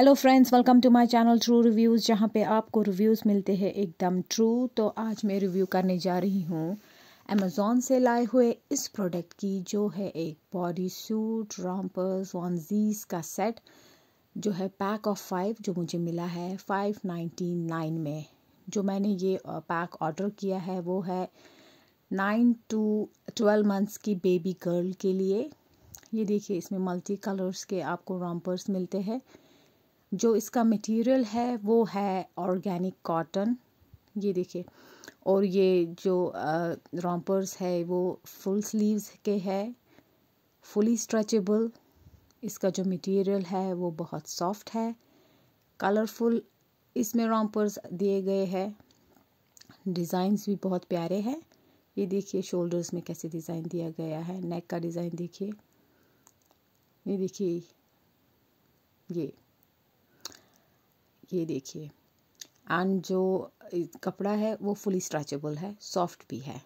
hello friends welcome to my channel true reviews जहाँ पे आपको रिव्यूज़ मिलते हैं एकदम ट्रू तो आज मैं रिव्यू करने जा रही हूँ अमेज़ोन से लाए हुए इस प्रोडक्ट की जो है एक बॉडी सूट रॉम्पर्स वनजीज का सेट जो है पैक ऑफ फाइव जो मुझे मिला है फाइव नाइन्टी नाइन में जो मैंने ये पैक ऑर्डर किया है वो है नाइन टू ट्वेल्व मंथ्स की बेबी गर्ल के लिए ये देखिए इसमें मल्टी कलर्स के आपको रॉम्पर्स मिलते हैं जो इसका मटेरियल है वो है ऑर्गेनिक कॉटन ये देखिए और ये जो रॉम्पर्स है वो फुल स्लीव्स के है फुली स्ट्रेचेबल इसका जो मटेरियल है वो बहुत सॉफ्ट है कलरफुल इसमें रॉम्पर्स दिए गए हैं डिज़ाइंस भी बहुत प्यारे हैं ये देखिए शोल्डर्स में कैसे डिज़ाइन दिया गया है नेक का डिज़ाइन देखिए ये देखिए ये ये देखिए एंड जो कपड़ा है वो फुली स्ट्रेचेबल है सॉफ्ट भी है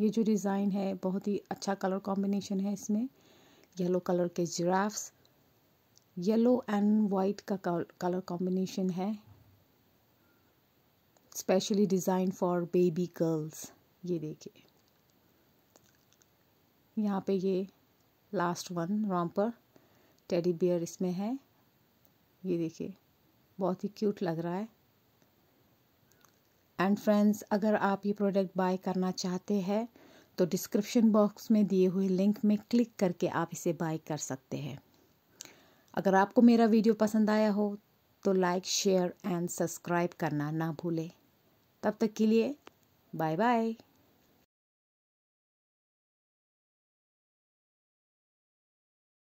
ये जो डिज़ाइन है बहुत ही अच्छा कलर कॉम्बिनेशन है इसमें येलो कलर के जिराफ्स येलो एंड वाइट का कलर कॉम्बिनेशन है specially designed for baby girls ये देखिए यहाँ पे ये last one romper teddy bear इसमें है ये देखिए बहुत ही क्यूट लग रहा है एंड फ्रेंड्स अगर आप ये प्रोडक्ट बाय करना चाहते हैं तो डिस्क्रिप्शन बॉक्स में दिए हुए लिंक में क्लिक करके आप इसे बाय कर सकते हैं अगर आपको मेरा वीडियो पसंद आया हो तो लाइक शेयर एंड सब्सक्राइब करना ना भूलें तब तक के लिए बाय बाय